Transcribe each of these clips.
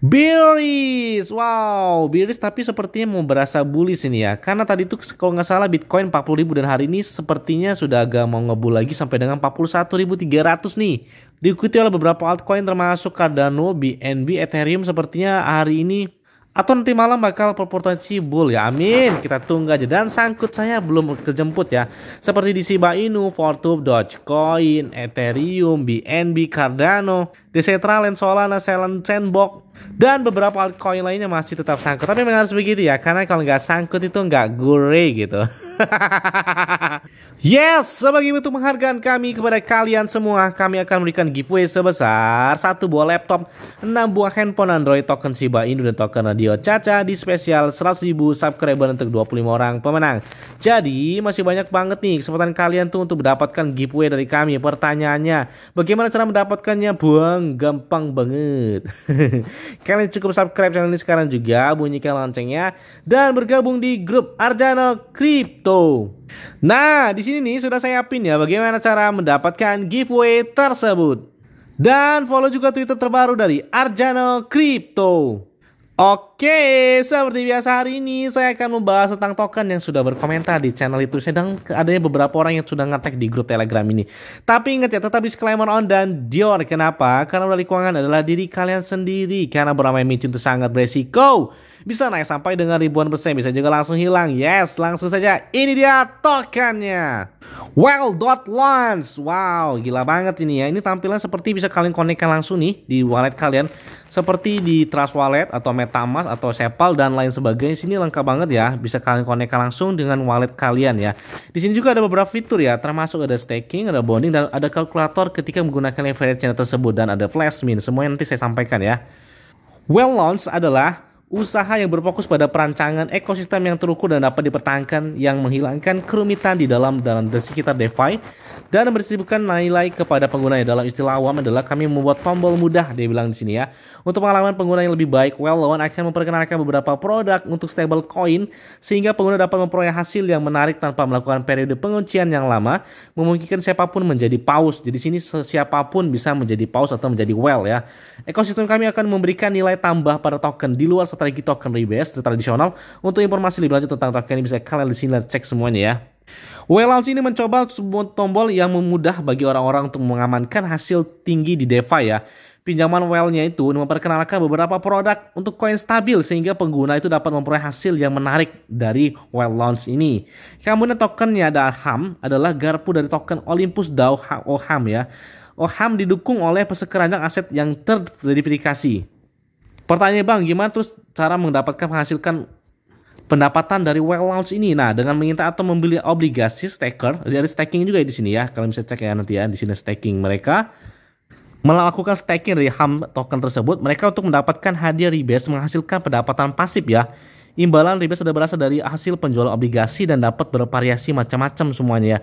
Bearish, wow, bearish tapi sepertinya mau berasa bullish ini ya. Karena tadi itu kalau nggak salah Bitcoin 40.000 dan hari ini sepertinya sudah agak mau ngebul lagi sampai dengan 41.300 nih. Diikuti oleh beberapa altcoin termasuk Cardano, BNB, Ethereum sepertinya hari ini atau nanti malam bakal berpotensi bull ya amin kita tunggu aja dan sangkut saya belum kejemput ya seperti di Shiba Inu, Fortube, Dogecoin, Ethereum, BNB, Cardano, Decentraland, Solana, Sandbox, dan beberapa altcoin lainnya masih tetap sangkut. Tapi memang harus begitu ya, karena kalau nggak sangkut itu nggak gurih gitu. yes, sebagai bentuk penghargaan kami kepada kalian semua, kami akan memberikan giveaway sebesar satu buah laptop, 6 buah handphone Android token Shiba Inu dan token Radio Caca di spesial 100.000 subscriber untuk 25 orang pemenang. Jadi, masih banyak banget nih kesempatan kalian tuh untuk mendapatkan giveaway dari kami. Pertanyaannya, bagaimana cara mendapatkannya? Buang, gampang banget. Kalian cukup subscribe channel ini sekarang juga, bunyikan loncengnya dan bergabung di grup Ardano Crypto. Nah, di sini nih sudah saya pin ya bagaimana cara mendapatkan giveaway tersebut. Dan follow juga Twitter terbaru dari Arjano Crypto. Oke, seperti biasa hari ini saya akan membahas tentang token yang sudah berkomentar di channel itu. Sedang adanya beberapa orang yang sudah ngetek di grup Telegram ini. Tapi ingat ya, tetap disclaimer on dan Dior. Kenapa? Karena melalui keuangan adalah diri kalian sendiri. Karena bermain micin itu sangat beresiko. Bisa naik sampai dengan ribuan persen, bisa juga langsung hilang. Yes, langsung saja. Ini dia tokennya. Well dot launch. Wow, gila banget ini ya. Ini tampilan seperti bisa kalian konekkan langsung nih di wallet kalian. Seperti di Trust Wallet atau MetaMask atau Sepal dan lain sebagainya. Sini lengkap banget ya. Bisa kalian konekkan langsung dengan wallet kalian ya. Di sini juga ada beberapa fitur ya, termasuk ada staking, ada bonding dan ada kalkulator ketika menggunakan leverage tersebut dan ada flash min. Semuanya nanti saya sampaikan ya. Well launch adalah Usaha yang berfokus pada perancangan ekosistem yang terukur dan dapat dipertahankan yang menghilangkan kerumitan di dalam dan di sekitar DeFi dan mendistribusikan nilai kepada penggunanya dalam istilah awam adalah kami membuat tombol mudah dia bilang di sini ya. Untuk pengalaman pengguna yang lebih baik, well lawan akan memperkenalkan beberapa produk untuk stable coin sehingga pengguna dapat memperoleh hasil yang menarik tanpa melakukan periode penguncian yang lama, memungkinkan siapapun menjadi paus. Jadi sini siapapun bisa menjadi paus atau menjadi well ya. Ekosistem kami akan memberikan nilai tambah pada token di luar strategi token dari IBS tradisional. Untuk informasi lebih lanjut tentang token ini bisa kalian di sini cek semuanya ya. Whale ini mencoba sebuah tombol yang memudah bagi orang-orang untuk mengamankan hasil tinggi di DeFi ya. Pinjaman Whale-nya itu memperkenalkan beberapa produk untuk koin stabil sehingga pengguna itu dapat memperoleh hasil yang menarik dari Whale Launch ini. Kemudian tokennya ada HAM adalah garpu dari token Olympus DAO OHAM ya. OHAM didukung oleh pesekeranjang aset yang terverifikasi. Pertanyaan Bang, gimana terus cara mendapatkan menghasilkan pendapatan dari well launch ini? Nah, dengan mengintai atau membeli obligasi staker, jadi staking juga ya di sini ya. Kalian bisa cek ya nanti ya di sini staking mereka melakukan staking dari HAM token tersebut, mereka untuk mendapatkan hadiah rebase menghasilkan pendapatan pasif ya. Imbalan rebase sudah berasal dari hasil penjualan obligasi dan dapat bervariasi macam-macam semuanya ya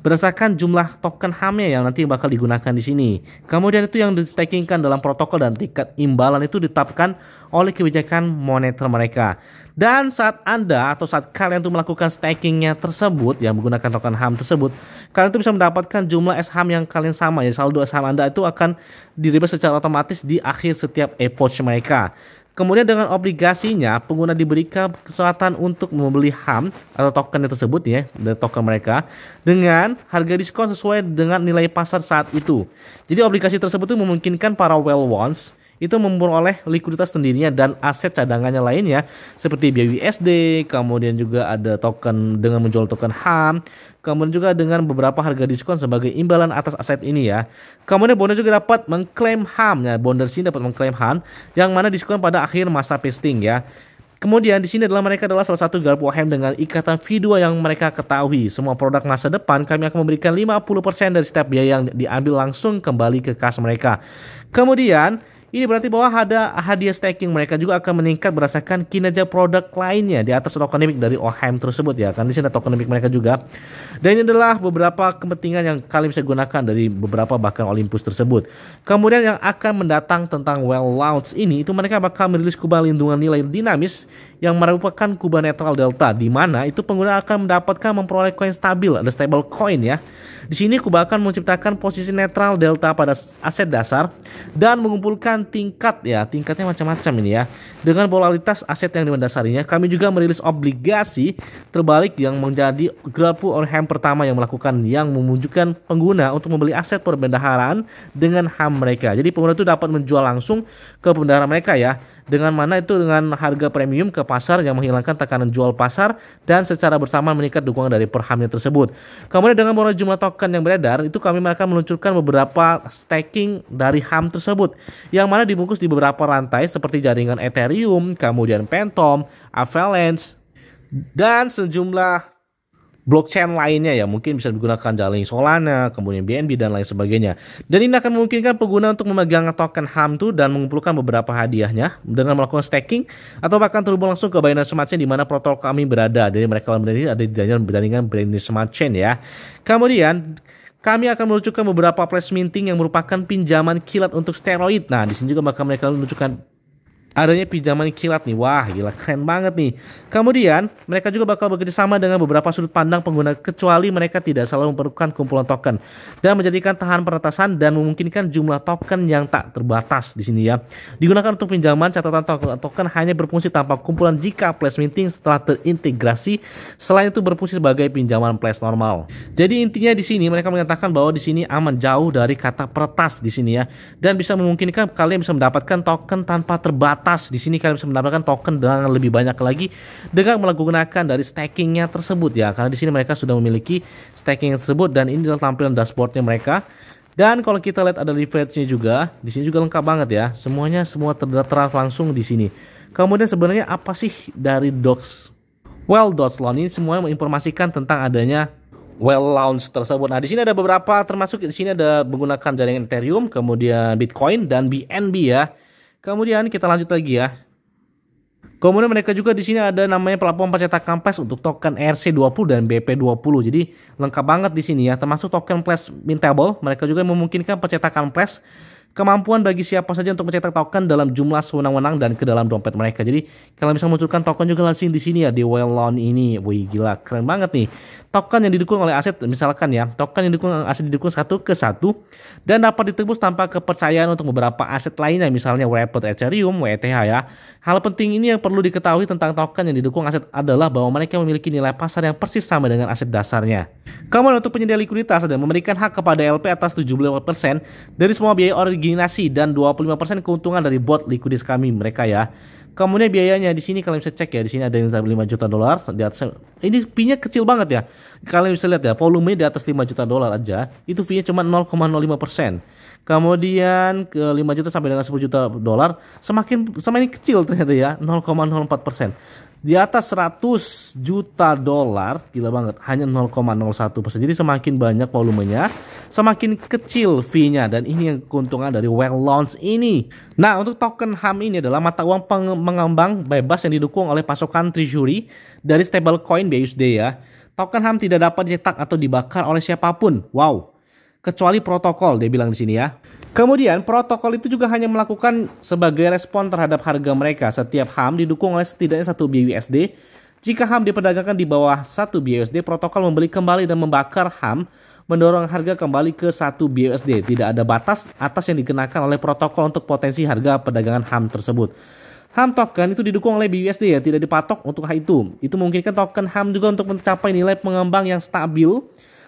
berdasarkan jumlah token hamnya yang nanti bakal digunakan di sini. Kemudian itu yang stakingkan dalam protokol dan tiket imbalan itu ditetapkan oleh kebijakan moneter mereka. Dan saat Anda atau saat kalian tuh melakukan stakingnya tersebut yang menggunakan token HAM tersebut, kalian tuh bisa mendapatkan jumlah SHAM yang kalian sama ya saldo SHAM Anda itu akan direbas secara otomatis di akhir setiap epoch mereka. Kemudian dengan obligasinya pengguna diberikan kesempatan untuk membeli HAM atau token tersebut ya, dan token mereka dengan harga diskon sesuai dengan nilai pasar saat itu. Jadi obligasi tersebut itu memungkinkan para well ones itu memperoleh likuiditas sendirinya dan aset cadangannya lainnya seperti BUSD, kemudian juga ada token dengan menjual token HAM, kemudian juga dengan beberapa harga diskon sebagai imbalan atas aset ini ya. Kemudian bonder juga dapat mengklaim HAM ya, bonder sini dapat mengklaim HAM yang mana diskon pada akhir masa vesting ya. Kemudian di sini adalah mereka adalah salah satu garpu ham dengan ikatan V2 yang mereka ketahui. Semua produk masa depan kami akan memberikan 50% dari setiap biaya yang diambil langsung kembali ke kas mereka. Kemudian ini berarti bahwa ada hadiah staking mereka juga akan meningkat berdasarkan kinerja produk lainnya di atas tokenomik dari OHM tersebut ya. Kondisi di sini tokenomik mereka juga. Dan ini adalah beberapa kepentingan yang kalian bisa gunakan dari beberapa bahkan Olympus tersebut. Kemudian yang akan mendatang tentang well launch ini itu mereka bakal merilis kubah lindungan nilai dinamis yang merupakan kubah netral delta di mana itu pengguna akan mendapatkan memperoleh koin stabil ada stable coin ya di sini Kubakan menciptakan posisi netral delta pada aset dasar dan mengumpulkan tingkat ya, tingkatnya macam-macam ini ya. Dengan polaritas aset yang dimendasarinya, kami juga merilis obligasi terbalik yang menjadi grapple or ham pertama yang melakukan yang memunjukkan pengguna untuk membeli aset perbendaharaan dengan ham mereka. Jadi pengguna itu dapat menjual langsung ke pembendahara mereka ya dengan mana itu dengan harga premium ke pasar yang menghilangkan tekanan jual pasar dan secara bersamaan meningkat dukungan dari perhamnya tersebut. Kemudian dengan mengurangi jumlah token yang beredar, itu kami akan meluncurkan beberapa staking dari HAM tersebut yang mana dibungkus di beberapa rantai seperti jaringan Ethereum, kemudian Phantom, Avalanche, dan sejumlah blockchain lainnya ya mungkin bisa digunakan dari Solana, kemudian BNB dan lain sebagainya. Dan ini akan memungkinkan pengguna untuk memegang token HAM tuh dan mengumpulkan beberapa hadiahnya dengan melakukan staking atau bahkan terhubung langsung ke Binance Smart Chain di mana protokol kami berada. Jadi mereka ini ada di dalam berdandingan Binance Smart Chain ya. Kemudian kami akan menunjukkan beberapa press minting yang merupakan pinjaman kilat untuk steroid. Nah, di sini juga maka mereka menunjukkan adanya pinjaman kilat nih. Wah, gila keren banget nih. Kemudian, mereka juga bakal bekerja sama dengan beberapa sudut pandang pengguna kecuali mereka tidak selalu memerlukan kumpulan token dan menjadikan tahan peretasan dan memungkinkan jumlah token yang tak terbatas di sini ya. Digunakan untuk pinjaman catatan token, token hanya berfungsi tanpa kumpulan jika flash Minting setelah terintegrasi. Selain itu berfungsi sebagai pinjaman place normal. Jadi intinya di sini mereka mengatakan bahwa di sini aman jauh dari kata peretas di sini ya dan bisa memungkinkan kalian bisa mendapatkan token tanpa terbatas atas. Di sini kalian bisa mendapatkan token dengan lebih banyak lagi dengan menggunakan dari stakingnya tersebut ya. Karena di sini mereka sudah memiliki staking tersebut dan ini adalah tampilan dashboardnya mereka. Dan kalau kita lihat ada leverage-nya juga, di sini juga lengkap banget ya. Semuanya semua terdaftar langsung di sini. Kemudian sebenarnya apa sih dari Docs? Well, Docs Loan ini semuanya menginformasikan tentang adanya Well Launch tersebut. Nah, di sini ada beberapa termasuk di sini ada menggunakan jaringan Ethereum, kemudian Bitcoin dan BNB ya. Kemudian kita lanjut lagi ya. Kemudian mereka juga di sini ada namanya platform pencetak kampas untuk token ERC20 dan BP20. Jadi lengkap banget di sini ya, termasuk token press Mintable. Mereka juga memungkinkan pencetakan Flash kemampuan bagi siapa saja untuk mencetak token dalam jumlah sewenang-wenang dan ke dalam dompet mereka. Jadi kalian bisa munculkan token juga langsung di sini ya di Wellon ini. Wih gila keren banget nih token yang didukung oleh aset misalkan ya token yang didukung aset didukung satu ke satu dan dapat ditebus tanpa kepercayaan untuk beberapa aset lainnya misalnya Wrapped Ethereum WETH ya hal penting ini yang perlu diketahui tentang token yang didukung aset adalah bahwa mereka memiliki nilai pasar yang persis sama dengan aset dasarnya kemudian untuk penyedia likuiditas dan memberikan hak kepada LP atas 75% dari semua biaya originasi dan 25% keuntungan dari bot likuiditas kami mereka ya Kemudian biayanya di sini kalian bisa cek ya, di sini ada yang 5 juta dolar di atas ini pinya kecil banget ya. Kalian bisa lihat ya, volumenya di atas 5 juta dolar aja, itu fee cuma 0,05%. persen Kemudian ke 5 juta sampai dengan 10 juta dolar semakin sama ini kecil ternyata ya, 0,04%. persen di atas 100 juta dolar gila banget hanya 0,01 persen jadi semakin banyak volumenya semakin kecil fee-nya dan ini yang keuntungan dari well launch ini nah untuk token HAM ini adalah mata uang mengembang bebas yang didukung oleh pasokan treasury dari stablecoin BUSD ya token HAM tidak dapat dicetak atau dibakar oleh siapapun wow kecuali protokol dia bilang di sini ya Kemudian protokol itu juga hanya melakukan sebagai respon terhadap harga mereka. Setiap HAM didukung oleh setidaknya satu BUSD. Jika HAM diperdagangkan di bawah satu BUSD, protokol membeli kembali dan membakar HAM mendorong harga kembali ke satu BUSD. Tidak ada batas atas yang dikenakan oleh protokol untuk potensi harga perdagangan HAM tersebut. HAM token itu didukung oleh BUSD ya, tidak dipatok untuk hal itu. Itu memungkinkan token HAM juga untuk mencapai nilai pengembang yang stabil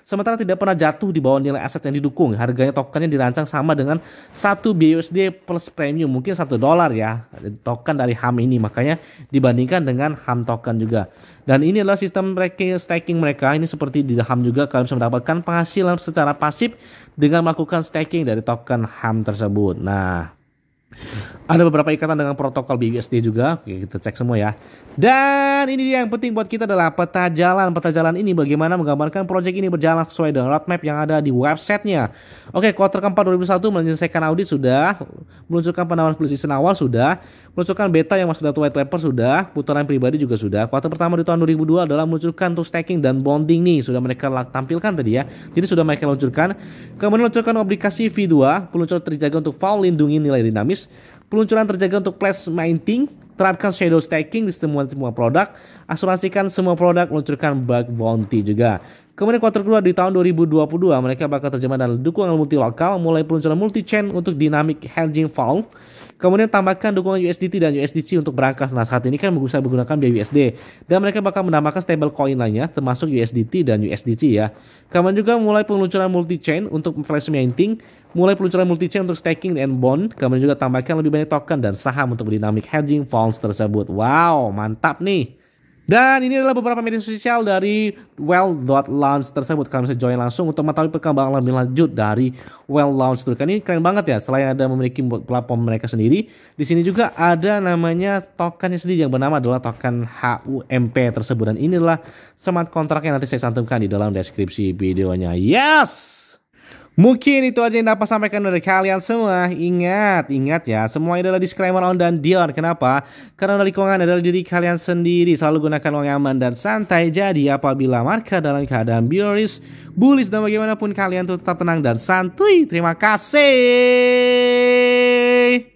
sementara tidak pernah jatuh di bawah nilai aset yang didukung. Harganya tokennya dirancang sama dengan 1 BUSD plus premium, mungkin 1 dolar ya, token dari HAM ini. Makanya dibandingkan dengan HAM token juga. Dan ini adalah sistem ranking staking mereka. Ini seperti di HAM juga kalian bisa mendapatkan penghasilan secara pasif dengan melakukan staking dari token HAM tersebut. Nah, ada beberapa ikatan dengan protokol BUSD juga. Oke, kita cek semua ya. Dan ini dia yang penting buat kita adalah peta jalan. Peta jalan ini bagaimana menggambarkan proyek ini berjalan sesuai dengan roadmap yang ada di websitenya. Oke, quarter keempat 2001 menyelesaikan audit sudah. Meluncurkan penawaran acquisition awal sudah. Meluncurkan beta yang masuk data white paper sudah. Putaran pribadi juga sudah. Quarter pertama di tahun 2002 adalah meluncurkan to staking dan bonding nih. Sudah mereka tampilkan tadi ya. Jadi sudah mereka luncurkan. Kemudian luncurkan obligasi V2. Peluncur terjaga untuk file lindungi nilai dinamis. Peluncuran terjaga untuk Plus Mining terapkan shadow stacking di semua semua produk, asuransikan semua produk, meluncurkan bug bounty juga. Kemudian kuartal kedua di tahun 2022 mereka bakal terjemah dan dukungan lokal mulai peluncuran multi-chain untuk dynamic hedging fund. Kemudian tambahkan dukungan USDT dan USDC untuk berangkas. Nah saat ini kan bisa menggunakan BUSD dan mereka bakal menambahkan stable coin lainnya termasuk USDT dan USDC ya. Kemudian juga mulai peluncuran multi-chain untuk flash minting, mulai peluncuran multi-chain untuk staking and bond. Kemudian juga tambahkan lebih banyak token dan saham untuk dynamic hedging funds tersebut. Wow mantap nih. Dan ini adalah beberapa media sosial dari Well Launch tersebut. Kalian bisa join langsung untuk mengetahui perkembangan lebih lanjut dari Well Launch Kan Ini keren banget ya. Selain ada memiliki platform mereka sendiri, di sini juga ada namanya tokennya sendiri yang bernama adalah token HUMP tersebut. Dan inilah smart kontrak yang nanti saya santumkan di dalam deskripsi videonya. Yes! Mungkin itu aja yang dapat sampaikan dari kalian semua. Ingat, ingat ya, semua adalah disclaimer on dan dior Kenapa? Karena dari keuangan adalah diri kalian sendiri. Selalu gunakan uang aman dan santai. Jadi apabila market dalam keadaan bearish, bullish dan bagaimanapun kalian tuh tetap tenang dan santuy. Terima kasih.